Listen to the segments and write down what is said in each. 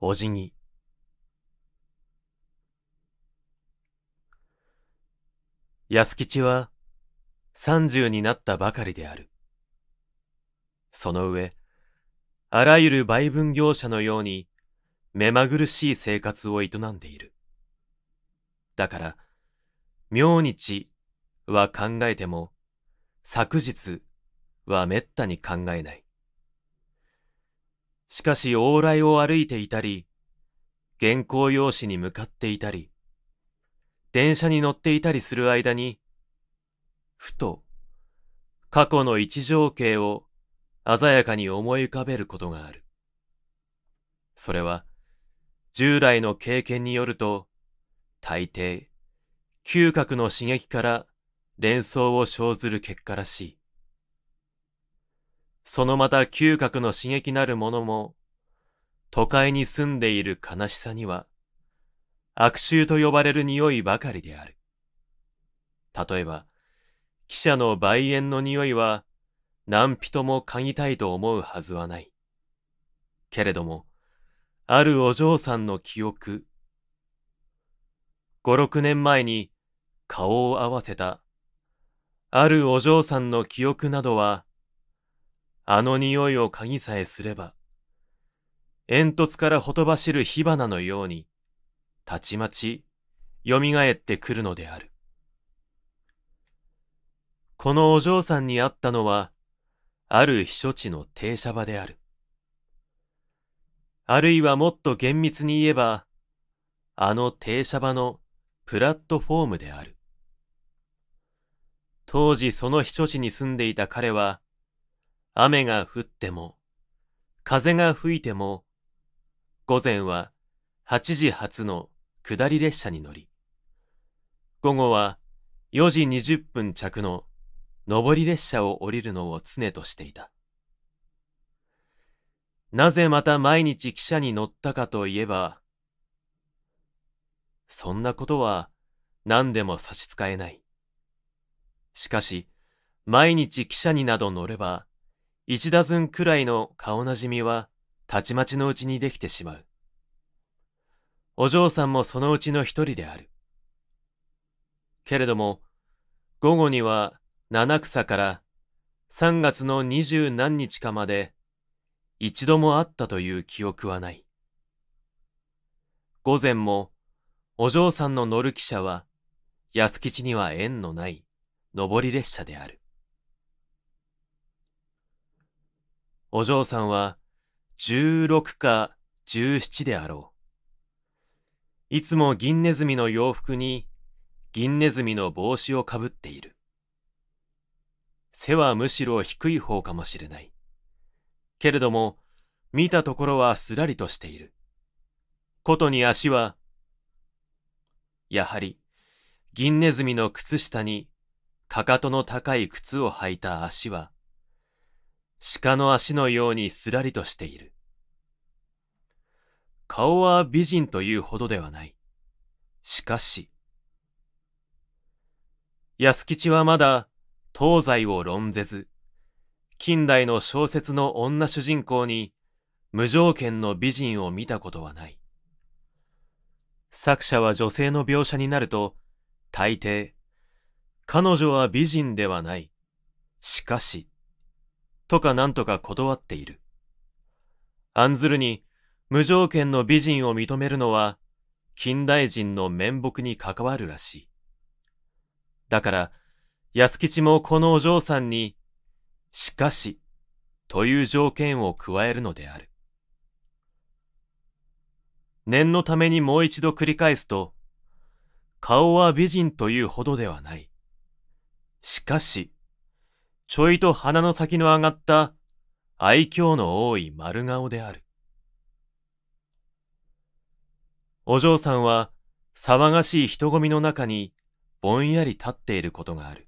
お辞儀。安吉は三十になったばかりである。その上、あらゆる売分業者のように目まぐるしい生活を営んでいる。だから、明日は考えても、昨日は滅多に考えない。しかし往来を歩いていたり、原稿用紙に向かっていたり、電車に乗っていたりする間に、ふと過去の一情景を鮮やかに思い浮かべることがある。それは従来の経験によると大抵嗅覚の刺激から連想を生ずる結果らしい。そのまた嗅覚の刺激なるものも、都会に住んでいる悲しさには、悪臭と呼ばれる匂いばかりである。例えば、汽車の梅園の匂いは、何人も嗅ぎたいと思うはずはない。けれども、あるお嬢さんの記憶、五六年前に顔を合わせた、あるお嬢さんの記憶などは、あの匂いを鍵さえすれば、煙突からほとばしる火花のように、たちまち蘇ってくるのである。このお嬢さんに会ったのは、ある避暑地の停車場である。あるいはもっと厳密に言えば、あの停車場のプラットフォームである。当時その避暑地に住んでいた彼は、雨が降っても、風が吹いても、午前は8時発の下り列車に乗り、午後は4時20分着の上り列車を降りるのを常としていた。なぜまた毎日汽車に乗ったかといえば、そんなことは何でも差し支えない。しかし、毎日汽車になど乗れば、一打寸くらいの顔なじみは、たちまちのうちにできてしまう。お嬢さんもそのうちの一人である。けれども、午後には七草から3月の二十何日かまで、一度も会ったという記憶はない。午前も、お嬢さんの乗る汽車は、安吉には縁のない、上り列車である。お嬢さんは十六か十七であろう。いつも銀ネズミの洋服に銀ネズミの帽子をかぶっている。背はむしろ低い方かもしれない。けれども、見たところはすらりとしている。ことに足は、やはり、銀ネズミの靴下に、かかとの高い靴を履いた足は、鹿の足のようにすらりとしている。顔は美人というほどではない。しかし、安吉はまだ東西を論ぜず、近代の小説の女主人公に無条件の美人を見たことはない。作者は女性の描写になると、大抵、彼女は美人ではない。しかし、とかなんとか断っている。案ずるに、無条件の美人を認めるのは、近代人の面目に関わるらしい。だから、安吉もこのお嬢さんに、しかし、という条件を加えるのである。念のためにもう一度繰り返すと、顔は美人というほどではない。しかし、ちょいと鼻の先の上がった愛嬌の多い丸顔である。お嬢さんは騒がしい人混みの中にぼんやり立っていることがある。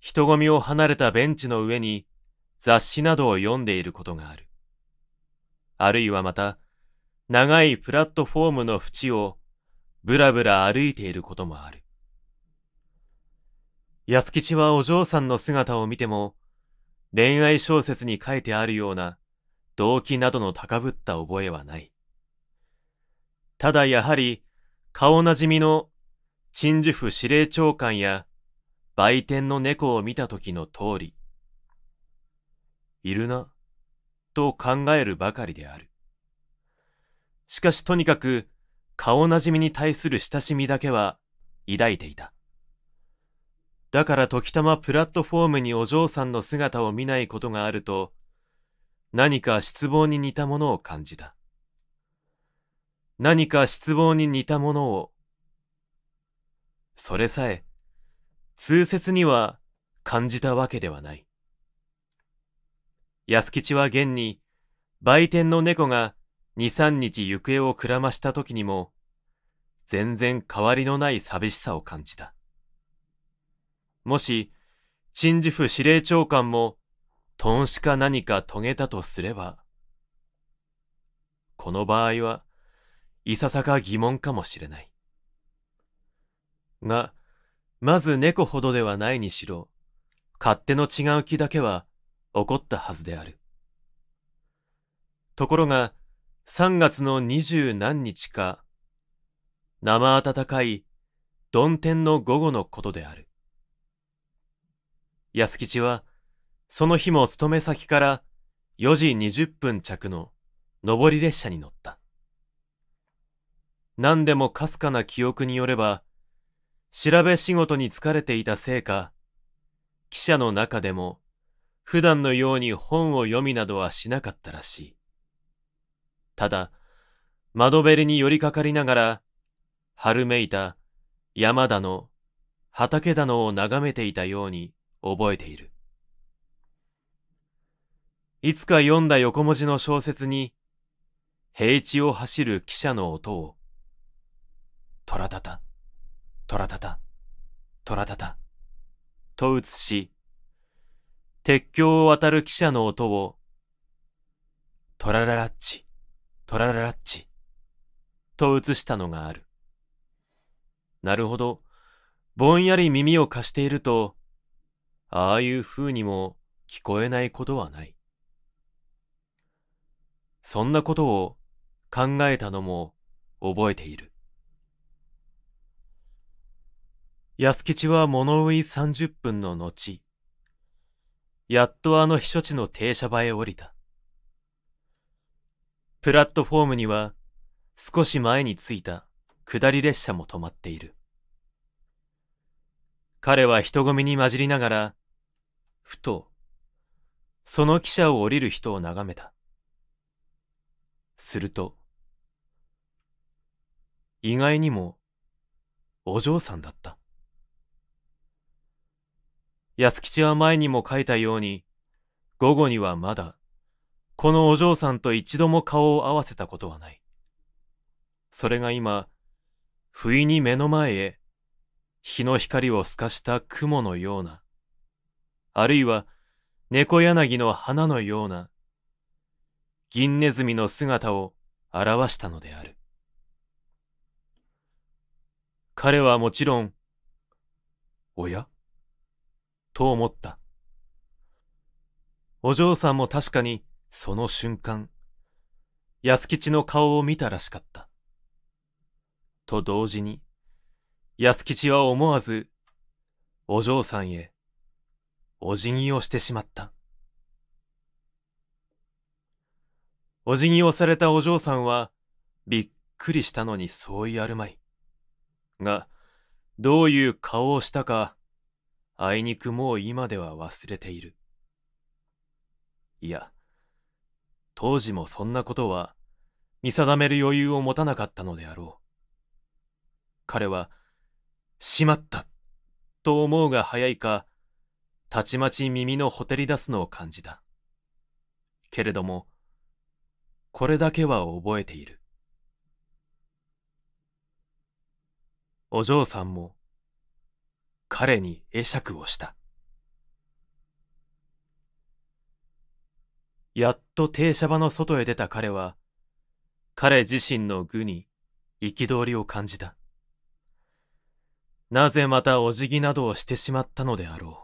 人混みを離れたベンチの上に雑誌などを読んでいることがある。あるいはまた、長いプラットフォームの縁をぶらぶら歩いていることもある。安吉はお嬢さんの姿を見ても、恋愛小説に書いてあるような動機などの高ぶった覚えはない。ただやはり、顔なじみの陳樹府司令長官や売店の猫を見た時の通り、いるな、と考えるばかりである。しかしとにかく、顔なじみに対する親しみだけは抱いていた。だから時たまプラットフォームにお嬢さんの姿を見ないことがあると、何か失望に似たものを感じた。何か失望に似たものを。それさえ、通説には感じたわけではない。安吉は現に、売店の猫が二三日行方をくらました時にも、全然変わりのない寂しさを感じた。もし、陳治府司令長官も、トンシか何か遂げたとすれば、この場合は、いささか疑問かもしれない。が、まず猫ほどではないにしろ、勝手の違う気だけは起こったはずである。ところが、3月の二十何日か、生暖かい、曇天の午後のことである。安吉は、その日も勤め先から4時20分着の上り列車に乗った。何でもかすかな記憶によれば、調べ仕事に疲れていたせいか、記者の中でも普段のように本を読みなどはしなかったらしい。ただ、窓辺りに寄りかかりながら、春めいた山田の畑田のを眺めていたように、覚えている。いつか読んだ横文字の小説に、平地を走る汽車の音を、トラタタ、トラタタ、トラタタ、と映し、鉄橋を渡る汽車の音を、トラララッチ、トラララッチ、と映したのがある。なるほど、ぼんやり耳を貸していると、ああいう風にも聞こえないことはない。そんなことを考えたのも覚えている。安吉は物食い30分の後、やっとあの避暑地の停車場へ降りた。プラットフォームには少し前に着いた下り列車も止まっている。彼は人混みに混じりながらふと、その汽車を降りる人を眺めた。すると、意外にも、お嬢さんだった。安吉は前にも書いたように、午後にはまだ、このお嬢さんと一度も顔を合わせたことはない。それが今、不意に目の前へ、日の光を透かした雲のような、あるいは猫柳の花のような銀ネズミの姿を表したのである。彼はもちろん、おやと思った。お嬢さんも確かにその瞬間、安吉の顔を見たらしかった。と同時に、安吉は思わず、お嬢さんへ、お辞儀をしてしまった。お辞儀をされたお嬢さんは、びっくりしたのにそういあるまい。が、どういう顔をしたか、あいにくもう今では忘れている。いや、当時もそんなことは見定める余裕を持たなかったのであろう。彼は、しまったと思うが早いか、たちまち耳のほてり出すのを感じた。けれども、これだけは覚えている。お嬢さんも、彼に会釈をした。やっと停車場の外へ出た彼は、彼自身の愚に憤りを感じた。なぜまたお辞儀などをしてしまったのであろう。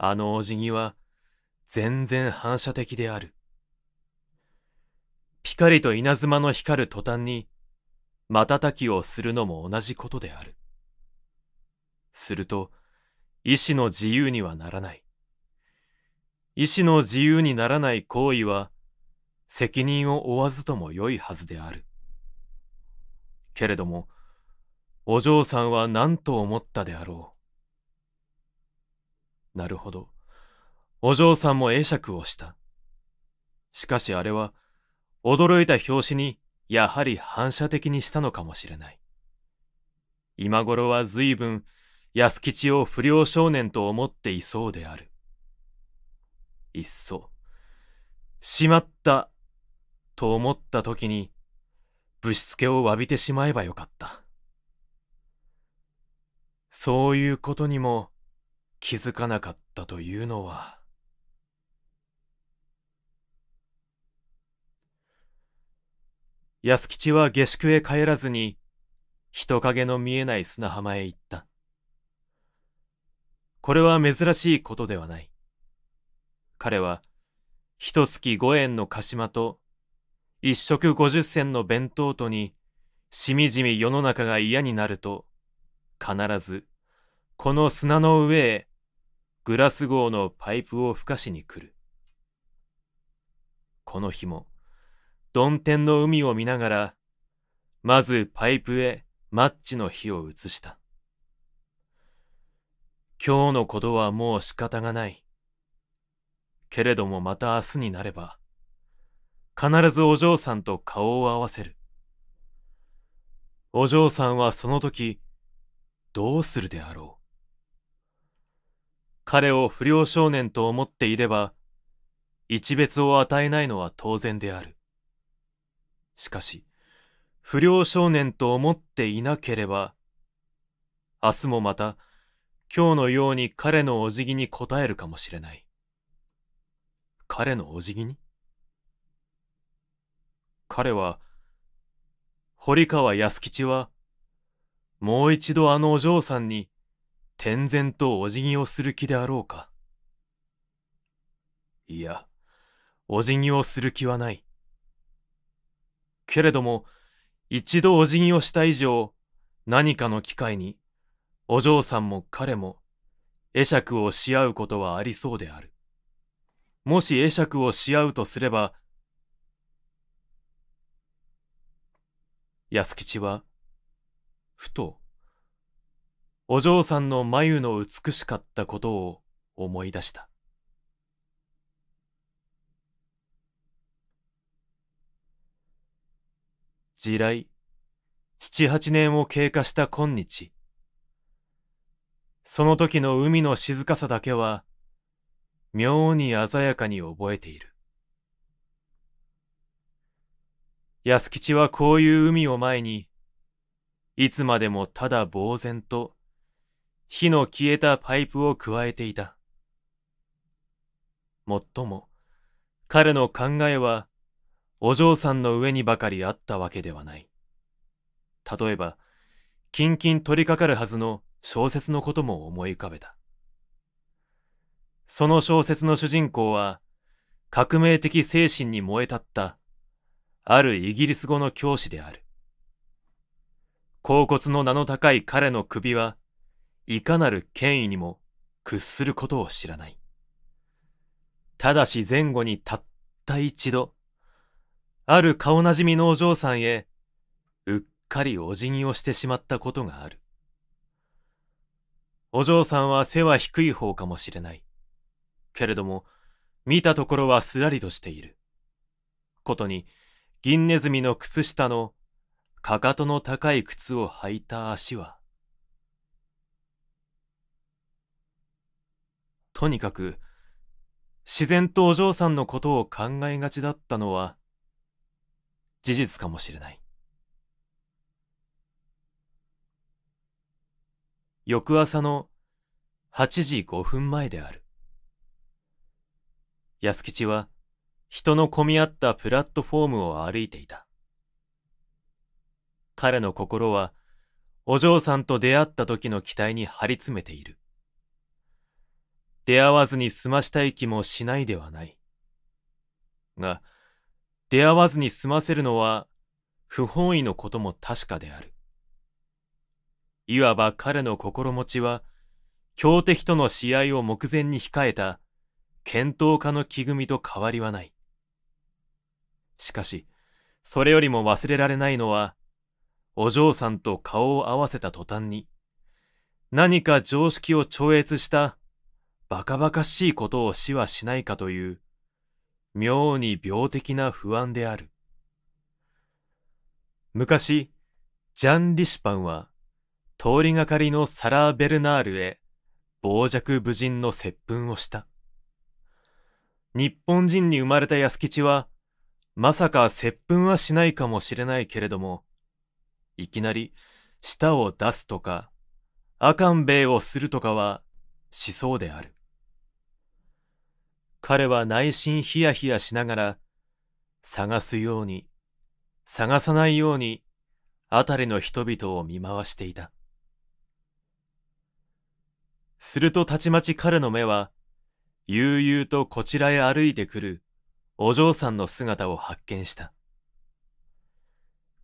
あのお辞儀は全然反射的である。ピカリと稲妻の光る途端に瞬きをするのも同じことである。すると、意志の自由にはならない。意志の自由にならない行為は、責任を負わずとも良いはずである。けれども、お嬢さんは何と思ったであろう。なるほど。お嬢さんも会釈をした。しかしあれは、驚いた拍子に、やはり反射的にしたのかもしれない。今頃は随分、安吉を不良少年と思っていそうである。いっそ、しまった、と思った時に、ぶしつけを詫びてしまえばよかった。そういうことにも、気づかなかったというのは安吉は下宿へ帰らずに人影の見えない砂浜へ行った。これは珍しいことではない。彼は、一月五円の鹿島と、一食五十銭の弁当とに、しみじみ世の中が嫌になると、必ずこの砂の上へグラス号のパイプをふかしに来る。この日も、どん天の海を見ながら、まずパイプへマッチの火を移した。今日のことはもう仕方がない。けれどもまた明日になれば、必ずお嬢さんと顔を合わせる。お嬢さんはその時、どうするであろう。彼を不良少年と思っていれば、一別を与えないのは当然である。しかし、不良少年と思っていなければ、明日もまた、今日のように彼のお辞儀に応えるかもしれない。彼のお辞儀に彼は、堀川安吉は、もう一度あのお嬢さんに天然とお辞儀をする気であろうか。いや、お辞儀をする気はない。けれども、一度お辞儀をした以上、何かの機会に、お嬢さんも彼も、会釈をし合うことはありそうである。もし会釈をし合うとすれば、安吉は、ふと、お嬢さんの眉の美しかったことを思い出した。地雷、七八年を経過した今日。その時の海の静かさだけは、妙に鮮やかに覚えている。安吉はこういう海を前に、いつまでもただ呆然と火の消えたパイプを加えていた。もっとも、彼の考えは、お嬢さんの上にばかりあったわけではない。例えば、キンキン取りかかるはずの小説のことも思い浮かべた。その小説の主人公は、革命的精神に燃え立った、あるイギリス語の教師である。甲骨の名の高い彼の首は、いかなる権威にも屈することを知らない。ただし前後にたった一度、ある顔なじみのお嬢さんへ、うっかりお辞儀をしてしまったことがある。お嬢さんは背は低い方かもしれない。けれども、見たところはすらりとしている。ことに、銀ネズミの靴下の、かかとの高い靴を履いた足は、とにかく、自然とお嬢さんのことを考えがちだったのは、事実かもしれない。翌朝の8時5分前である。安吉は人の混み合ったプラットフォームを歩いていた。彼の心はお嬢さんと出会った時の期待に張り詰めている。出会わずに済ましたい気もしないではない。が、出会わずに済ませるのは不本意のことも確かである。いわば彼の心持ちは、強敵との試合を目前に控えた、検討家の木組みと変わりはない。しかし、それよりも忘れられないのは、お嬢さんと顔を合わせた途端に、何か常識を超越したバカバカしいことを死はしないかという、妙に病的な不安である。昔、ジャン・リシュパンは、通りがかりのサラー・ベルナールへ、傍若無人の接吻をした。日本人に生まれた安吉は、まさか接吻はしないかもしれないけれども、いきなり舌を出すとか、アカンベイをするとかはしそうである。彼は内心ヒヤヒヤしながら、探すように、探さないように、あたりの人々を見回していた。するとたちまち彼の目は、悠々とこちらへ歩いてくるお嬢さんの姿を発見した。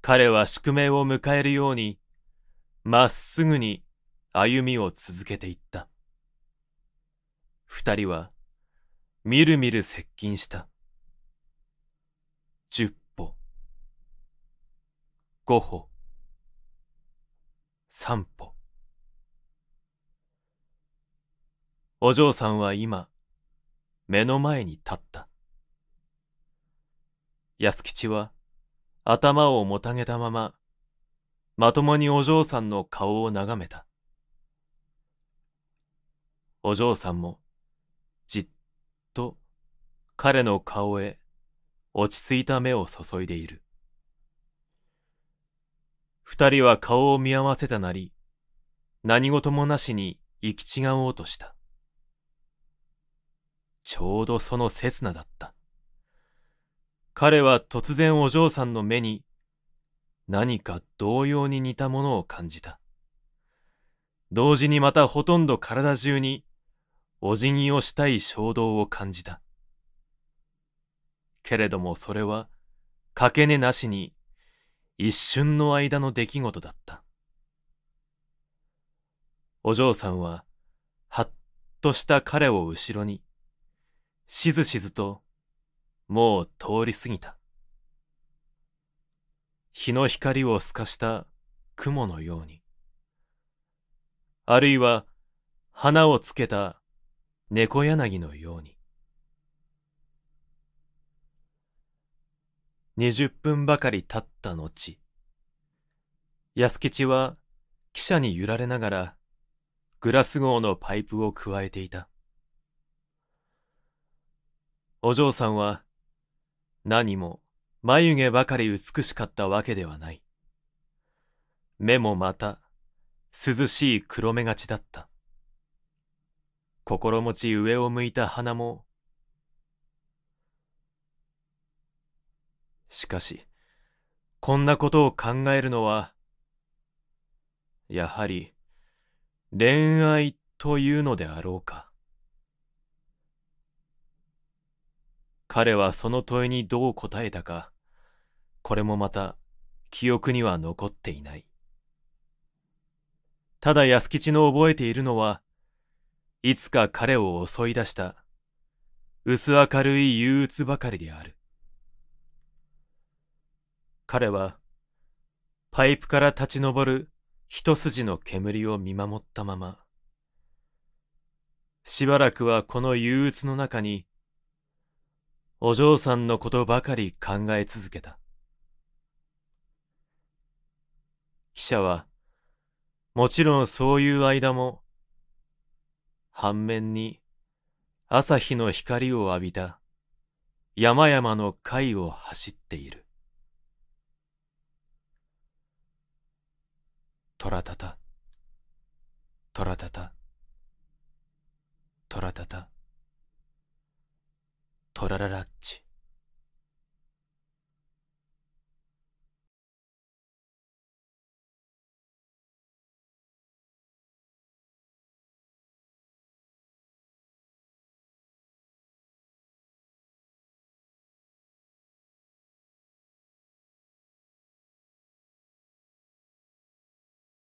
彼は宿命を迎えるように、まっすぐに歩みを続けていった。二人はみるみる接近した。十歩、五歩、三歩。お嬢さんは今、目の前に立った。安吉は頭をもたげたまま、まともにお嬢さんの顔を眺めた。お嬢さんも彼の顔へ落ち着いた目を注いでいる。二人は顔を見合わせたなり、何事もなしに行き違おうとした。ちょうどその刹那だった。彼は突然お嬢さんの目に何か同様に似たものを感じた。同時にまたほとんど体中にお辞儀をしたい衝動を感じた。けれどもそれは、かけねなしに、一瞬の間の出来事だった。お嬢さんは、はっとした彼を後ろに、しずしずと、もう通り過ぎた。日の光を透かした雲のように。あるいは、花をつけた猫柳のように。20分ばかり経った後、安吉は汽車に揺られながらグラス号のパイプを加えていた。お嬢さんは何も眉毛ばかり美しかったわけではない。目もまた涼しい黒目がちだった。心持ち上を向いた鼻もしかし、こんなことを考えるのは、やはり、恋愛というのであろうか。彼はその問いにどう答えたか、これもまた記憶には残っていない。ただ安吉の覚えているのは、いつか彼を襲い出した、薄明るい憂鬱ばかりである。彼は、パイプから立ち上る一筋の煙を見守ったまま、しばらくはこの憂鬱の中に、お嬢さんのことばかり考え続けた。記者は、もちろんそういう間も、反面に朝日の光を浴びた山々の階を走っている。トラタタトラタタトラタタトラララッチ